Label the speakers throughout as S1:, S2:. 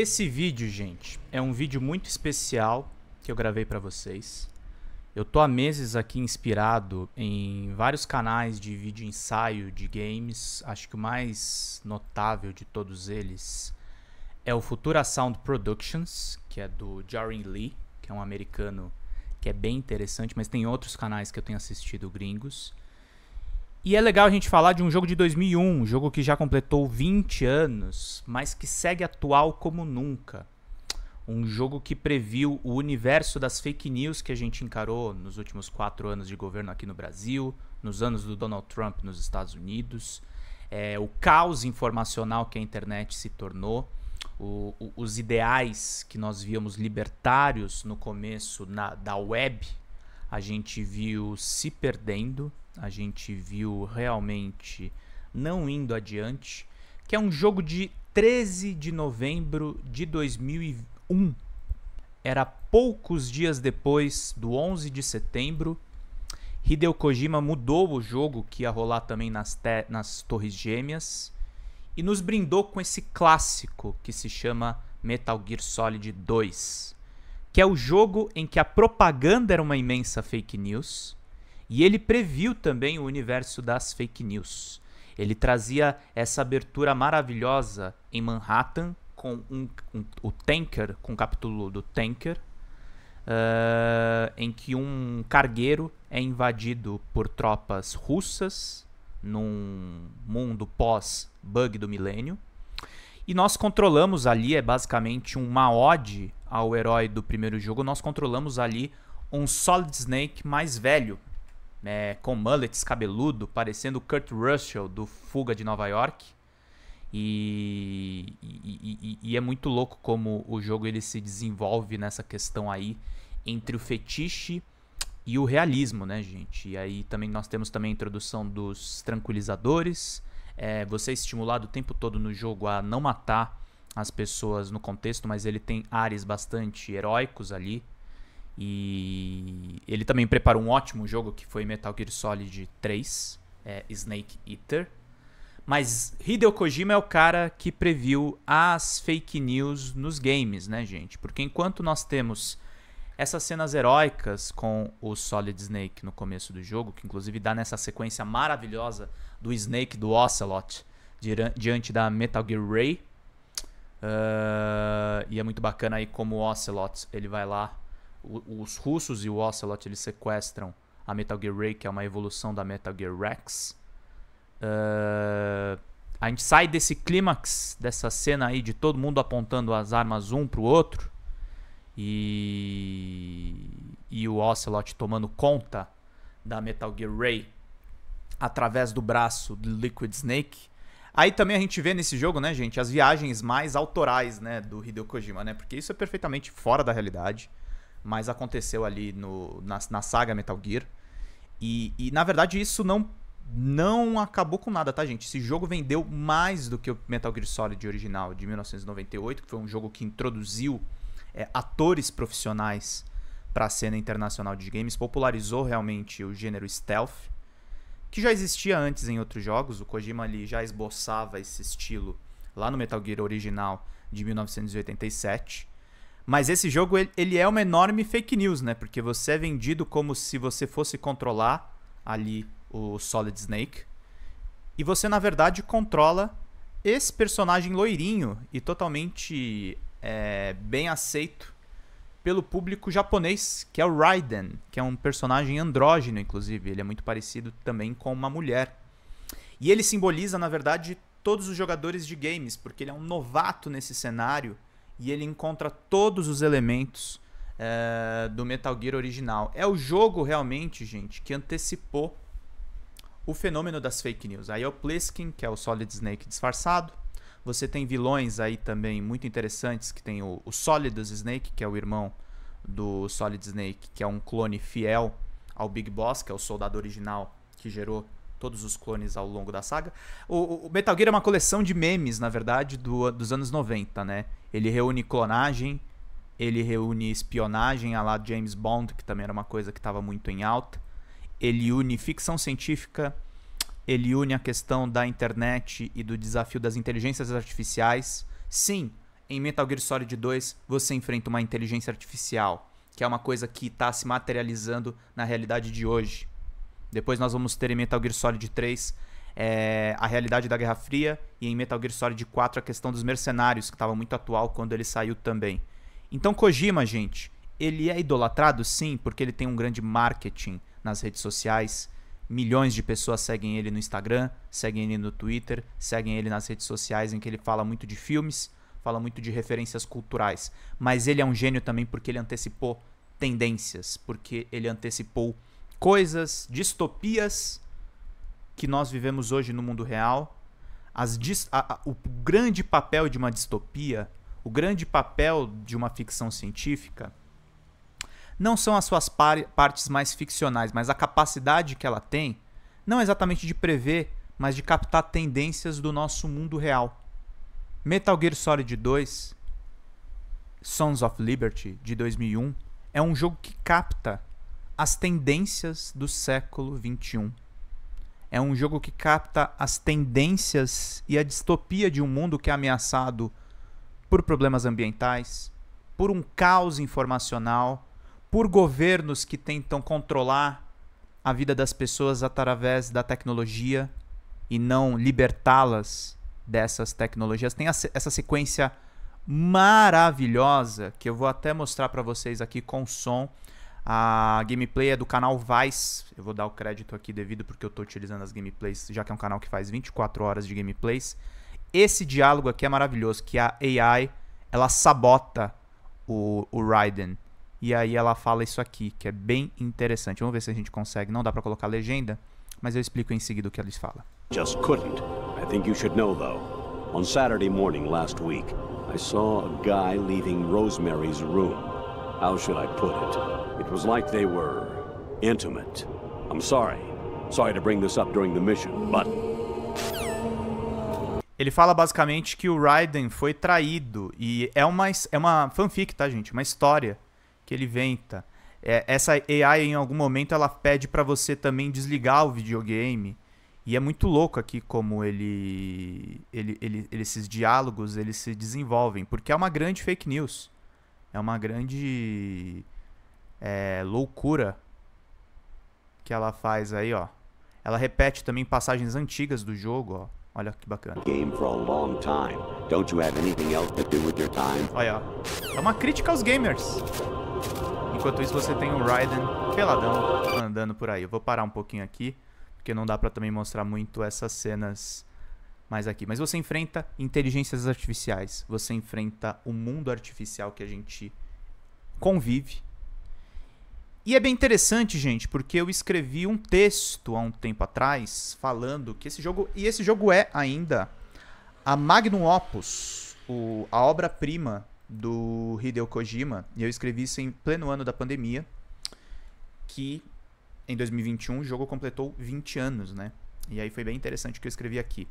S1: Esse vídeo, gente, é um vídeo muito especial que eu gravei para vocês. Eu tô há meses aqui inspirado em vários canais de vídeo ensaio de games. Acho que o mais notável de todos eles é o Futura Sound Productions, que é do Jarin Lee, que é um americano que é bem interessante, mas tem outros canais que eu tenho assistido gringos. E é legal a gente falar de um jogo de 2001, um jogo que já completou 20 anos, mas que segue atual como nunca. Um jogo que previu o universo das fake news que a gente encarou nos últimos quatro anos de governo aqui no Brasil, nos anos do Donald Trump nos Estados Unidos, é, o caos informacional que a internet se tornou, o, o, os ideais que nós víamos libertários no começo na, da web, a gente viu se perdendo, a gente viu realmente não indo adiante, que é um jogo de 13 de novembro de 2001. Era poucos dias depois do 11 de setembro. Hideo Kojima mudou o jogo que ia rolar também nas, nas Torres Gêmeas e nos brindou com esse clássico que se chama Metal Gear Solid 2 que é o jogo em que a propaganda era uma imensa fake news, e ele previu também o universo das fake news. Ele trazia essa abertura maravilhosa em Manhattan com um, um, o tanker, com o capítulo do tanker, uh, em que um cargueiro é invadido por tropas russas num mundo pós-bug do milênio e nós controlamos ali, é basicamente uma ode ao herói do primeiro jogo, nós controlamos ali um Solid Snake mais velho, né, com mullets cabeludo, parecendo Kurt Russell do Fuga de Nova York. E, e, e, e, é muito louco como o jogo ele se desenvolve nessa questão aí entre o fetiche e o realismo, né, gente? E aí também nós temos também a introdução dos tranquilizadores, é, você é estimulado o tempo todo no jogo a não matar as pessoas no contexto, mas ele tem ares bastante heróicos ali. E ele também prepara um ótimo jogo que foi Metal Gear Solid 3, é, Snake Eater. Mas Hideo Kojima é o cara que previu as fake news nos games, né, gente? Porque enquanto nós temos essas cenas heróicas com o Solid Snake no começo do jogo, que inclusive dá nessa sequência maravilhosa do Snake do Ocelot diante da Metal Gear Ray. Uh, e é muito bacana aí como o Ocelot, ele vai lá, o, os russos e o Ocelot eles sequestram a Metal Gear Ray, que é uma evolução da Metal Gear Rex. Uh, a gente sai desse clímax, dessa cena aí de todo mundo apontando as armas um pro outro. E e o Ocelot tomando conta da Metal Gear Ray através do braço do Liquid Snake. Aí também a gente vê nesse jogo, né, gente, as viagens mais autorais, né, do Hideo Kojima, né? Porque isso é perfeitamente fora da realidade, mas aconteceu ali no, na, na saga Metal Gear. E, e, na verdade isso não não acabou com nada, tá, gente? Esse jogo vendeu mais do que o Metal Gear Solid original de 1998, que foi um jogo que introduziu é, atores profissionais para a cena internacional de games, popularizou realmente o gênero stealth, que já existia antes em outros jogos. O Kojima ali já esboçava esse estilo lá no Metal Gear original de 1987. Mas esse jogo ele é uma enorme fake news, né? Porque você é vendido como se você fosse controlar ali o Solid Snake. E você, na verdade, controla esse personagem loirinho e totalmente é, bem aceito pelo público japonês, que é o Raiden, que é um personagem andrógeno, inclusive. Ele é muito parecido também com uma mulher. E ele simboliza, na verdade, todos os jogadores de games, porque ele é um novato nesse cenário e ele encontra todos os elementos é, do Metal Gear original. É o jogo realmente, gente, que antecipou o fenômeno das fake news. Aí é o Pliskin, que é o Solid Snake disfarçado. Você tem vilões aí também muito interessantes, que tem o, o Solidus Snake, que é o irmão do Solid Snake, que é um clone fiel ao Big Boss, que é o soldado original que gerou todos os clones ao longo da saga. O, o Metal Gear é uma coleção de memes, na verdade, do, dos anos 90, né? Ele reúne clonagem, ele reúne espionagem a lá James Bond, que também era uma coisa que estava muito em alta. Ele une ficção científica, ele une a questão da internet e do desafio das inteligências artificiais. Sim, em Metal Gear Solid 2 você enfrenta uma inteligência artificial, que é uma coisa que está se materializando na realidade de hoje. Depois nós vamos ter em Metal Gear Solid 3 é, a realidade da Guerra Fria e em Metal Gear Solid 4 a questão dos mercenários, que estava muito atual quando ele saiu também. Então Kojima, gente, ele é idolatrado sim, porque ele tem um grande marketing nas redes sociais Milhões de pessoas seguem ele no Instagram, seguem ele no Twitter, seguem ele nas redes sociais em que ele fala muito de filmes, fala muito de referências culturais. Mas ele é um gênio também porque ele antecipou tendências, porque ele antecipou coisas, distopias que nós vivemos hoje no mundo real. As a, a, o grande papel de uma distopia, o grande papel de uma ficção científica não são as suas par partes mais ficcionais, mas a capacidade que ela tem, não exatamente de prever, mas de captar tendências do nosso mundo real. Metal Gear Solid 2, Sons of Liberty, de 2001, é um jogo que capta as tendências do século 21. É um jogo que capta as tendências e a distopia de um mundo que é ameaçado por problemas ambientais, por um caos informacional, por governos que tentam controlar a vida das pessoas através da tecnologia e não libertá-las dessas tecnologias. Tem essa sequência maravilhosa que eu vou até mostrar para vocês aqui com som. A gameplay é do canal Vice. Eu vou dar o crédito aqui devido porque eu estou utilizando as gameplays, já que é um canal que faz 24 horas de gameplays. Esse diálogo aqui é maravilhoso, que a AI, ela sabota o, o Raiden. E aí ela fala isso aqui, que é bem interessante. Vamos ver se a gente consegue. Não dá para colocar legenda, mas eu explico em seguida o que eles fala Just couldn't. I think you should know though. On Saturday morning last week, I saw a guy leaving Rosemary's room. How should I put it? It was like they were intimate. I'm sorry. Sorry to bring this up during the mission, but ele fala basicamente que o Raiden foi traído. E é uma, é uma fanfic, tá, gente? Uma história que ele inventa. É, essa AI em algum momento ela pede para você também desligar o videogame. E é muito louco aqui como ele, ele, ele, ele, esses diálogos eles se desenvolvem, porque é uma grande fake news, é uma grande é, loucura que ela faz aí, ó. Ela repete também passagens antigas do jogo, ó. Olha que bacana. Olha, é uma crítica aos gamers. Enquanto isso, você tem o Raiden peladão andando por aí. Eu vou parar um pouquinho aqui, porque não dá pra também mostrar muito essas cenas mais aqui. Mas você enfrenta inteligências artificiais, você enfrenta o mundo artificial que a gente convive. E é bem interessante, gente, porque eu escrevi um texto há um tempo atrás falando que esse jogo. E esse jogo é ainda a Magnum Opus, o, a obra-prima do Hideo Kojima, e eu escrevi isso em pleno ano da pandemia, que em 2021 o jogo completou 20 anos, né? E aí foi bem interessante o que eu escrevi aqui.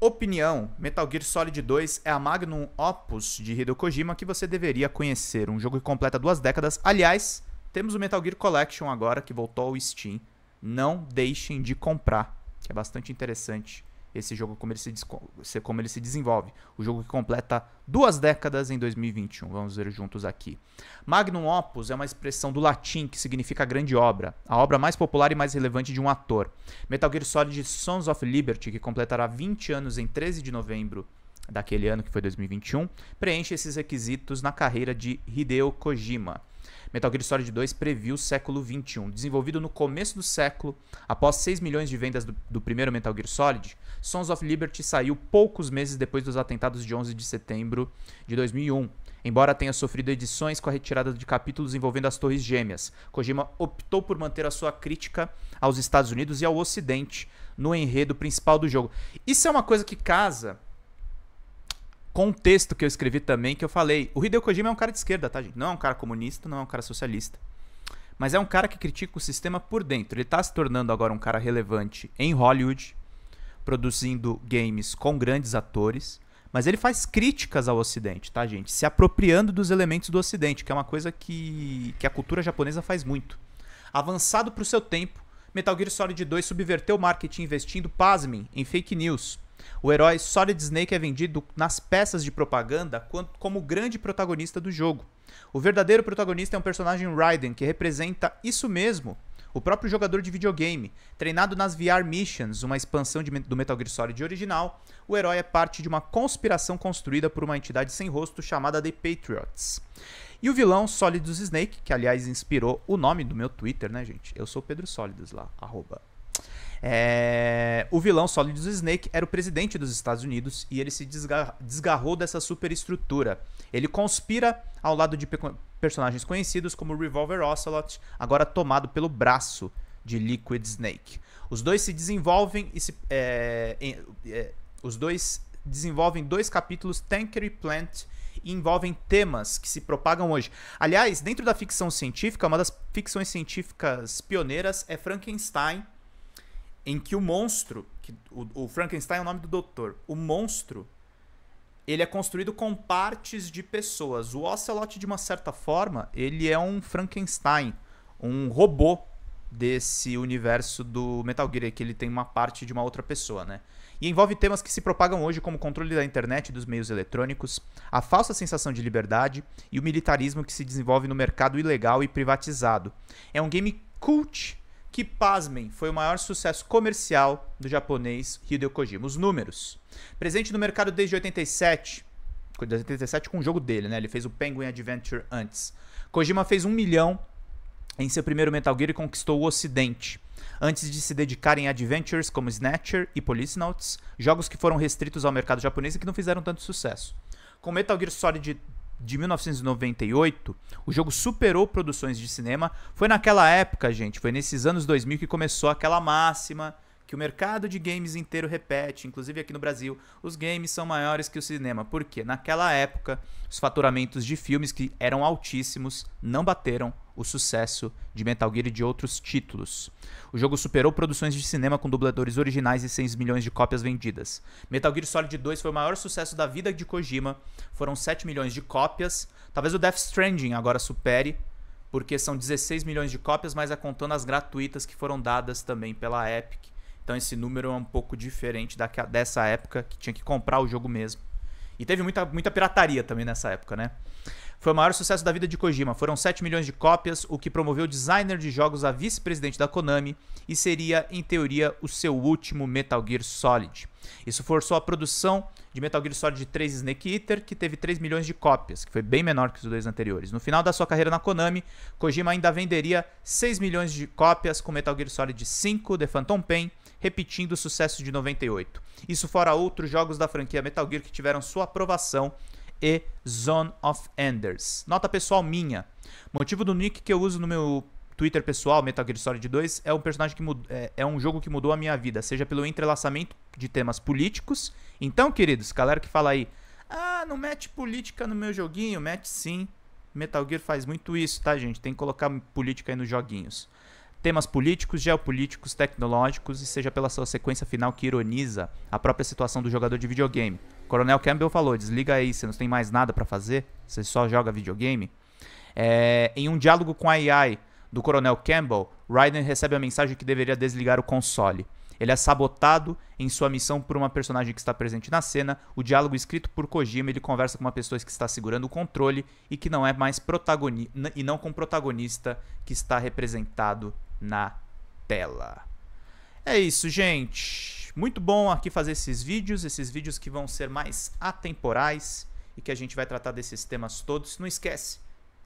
S1: Opinião: Metal Gear Solid 2 é a magnum opus de Hideo Kojima que você deveria conhecer. Um jogo que completa duas décadas. Aliás, temos o Metal Gear Collection agora que voltou ao Steam. Não deixem de comprar, que é bastante interessante esse jogo como ele se, como ele se desenvolve. O jogo que completa duas décadas em 2021. Vamos ver juntos aqui. Magnum opus é uma expressão do latim que significa grande obra, a obra mais popular e mais relevante de um ator. Metal Gear Solid Sons of Liberty, que completará 20 anos em 13 de novembro daquele ano, que foi 2021, preenche esses requisitos na carreira de Hideo Kojima. Metal Gear Solid 2 previu o século XXI. Desenvolvido no começo do século, após 6 milhões de vendas do, do, primeiro Metal Gear Solid, Sons of Liberty saiu poucos meses depois dos atentados de 11 de setembro de 2001. Embora tenha sofrido edições com a retirada de capítulos envolvendo as Torres Gêmeas, Kojima optou por manter a sua crítica aos Estados Unidos e ao Ocidente no enredo principal do jogo. Isso é uma coisa que casa contexto que eu escrevi também, que eu falei. O Hideo Kojima é um cara de esquerda, tá, gente? Não é um cara comunista, não é um cara socialista. Mas é um cara que critica o sistema por dentro. Ele tá se tornando agora um cara relevante em Hollywood, produzindo games com grandes atores. Mas ele faz críticas ao Ocidente, tá, gente? Se apropriando dos elementos do Ocidente, que é uma coisa que, que a cultura japonesa faz muito. Avançado pro seu tempo, Metal Gear Solid 2 subverteu o marketing investindo, pasmem, em fake news o herói Solid Snake é vendido nas peças de propaganda como grande protagonista do jogo. O verdadeiro protagonista é um personagem Raiden que representa isso mesmo. O próprio jogador de videogame, treinado nas VR Missions, uma expansão de, do Metal Gear Solid original, o herói é parte de uma conspiração construída por uma entidade sem rosto chamada The Patriots. E o vilão Solidus Snake, que aliás inspirou o nome do meu Twitter, né, gente? Eu sou Pedro Solidus lá, arroba é... O vilão Solid Snake era o presidente dos Estados Unidos e ele se desgar desgarrou dessa superestrutura. Ele conspira ao lado de pe personagens conhecidos como Revolver Ocelot, agora tomado pelo braço de Liquid Snake. Os dois se desenvolvem e se. É, é, os dois desenvolvem dois capítulos, Tanker e Plant, e envolvem temas que se propagam hoje. Aliás, dentro da ficção científica, uma das ficções científicas pioneiras é Frankenstein em que o monstro, que o, o Frankenstein é o nome do doutor, o monstro, ele é construído com partes de pessoas. O Ocelot, de uma certa forma, ele é um Frankenstein, um robô desse universo do Metal Gear, que ele tem uma parte de uma outra pessoa, né? E envolve temas que se propagam hoje como o controle da internet e dos meios eletrônicos, a falsa sensação de liberdade e o militarismo que se desenvolve no mercado ilegal e privatizado. É um game cult que, pasmem, foi o maior sucesso comercial do japonês Hideo Kojima. Os números. Presente no mercado desde 87, 87 com o jogo dele, né? Ele fez o Penguin Adventure antes. Kojima fez um milhão em seu primeiro Metal Gear e conquistou o Ocidente. Antes de se dedicar em adventures como Snatcher e Police Notes, jogos que foram restritos ao mercado japonês e que não fizeram tanto sucesso. Com Metal Gear Solid de 1998, o jogo superou produções de cinema. Foi naquela época, gente, foi nesses anos 2000 que começou aquela máxima que o mercado de games inteiro repete, inclusive aqui no Brasil, os games são maiores que o cinema. Por quê? Naquela época, os faturamentos de filmes que eram altíssimos não bateram o sucesso de Metal Gear e de outros títulos. O jogo superou produções de cinema com dubladores originais e 6 milhões de cópias vendidas. Metal Gear Solid 2 foi o maior sucesso da vida de Kojima, foram 7 milhões de cópias. Talvez o Death Stranding agora supere, porque são 16 milhões de cópias, mas é contando as gratuitas que foram dadas também pela Epic. Então esse número é um pouco diferente da, dessa época, que tinha que comprar o jogo mesmo. E teve muita, muita pirataria também nessa época, né? Foi o maior sucesso da vida de Kojima. Foram 7 milhões de cópias, o que promoveu o designer de jogos a vice-presidente da Konami e seria, em teoria, o seu último Metal Gear Solid. Isso forçou a produção de Metal Gear Solid 3 Snake Eater, que teve 3 milhões de cópias, que foi bem menor que os dois anteriores. No final da sua carreira na Konami, Kojima ainda venderia 6 milhões de cópias com Metal Gear Solid 5, The Phantom Pain, repetindo o sucesso de 98. Isso fora outros jogos da franquia Metal Gear que tiveram sua aprovação e Zone of Enders. Nota pessoal minha. Motivo do nick que eu uso no meu Twitter pessoal, Metal Gear Solid 2, é um personagem que é, é, um jogo que mudou a minha vida, seja pelo entrelaçamento de temas políticos. Então, queridos, galera que fala aí, ah, não mete política no meu joguinho, mete sim. Metal Gear faz muito isso, tá, gente? Tem que colocar política aí nos joguinhos. Temas políticos, geopolíticos, tecnológicos e seja pela sua sequência final que ironiza a própria situação do jogador de videogame. Coronel Campbell falou: desliga aí, você não tem mais nada para fazer, você só joga videogame. É, em um diálogo com a AI do Coronel Campbell, Raiden recebe a mensagem que deveria desligar o console. Ele é sabotado em sua missão por uma personagem que está presente na cena. O diálogo escrito por Kojima, ele conversa com uma pessoa que está segurando o controle e que não é mais protagonista e não com o protagonista que está representado na tela. É isso, gente. Muito bom aqui fazer esses vídeos, esses vídeos que vão ser mais atemporais e que a gente vai tratar desses temas todos. Não esquece,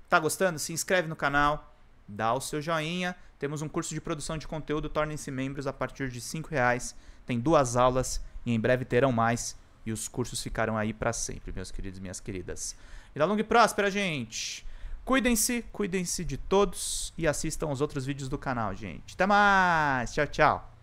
S1: tá gostando? Se inscreve no canal, dá o seu joinha. Temos um curso de produção de conteúdo, tornem-se membros a partir de R$ reais. Tem duas aulas e em breve terão mais. E os cursos ficarão aí para sempre, meus queridos e minhas queridas. Vida longa e próspera, gente! Cuidem-se, cuidem-se de todos e assistam os outros vídeos do canal, gente. Até mais! Tchau, tchau!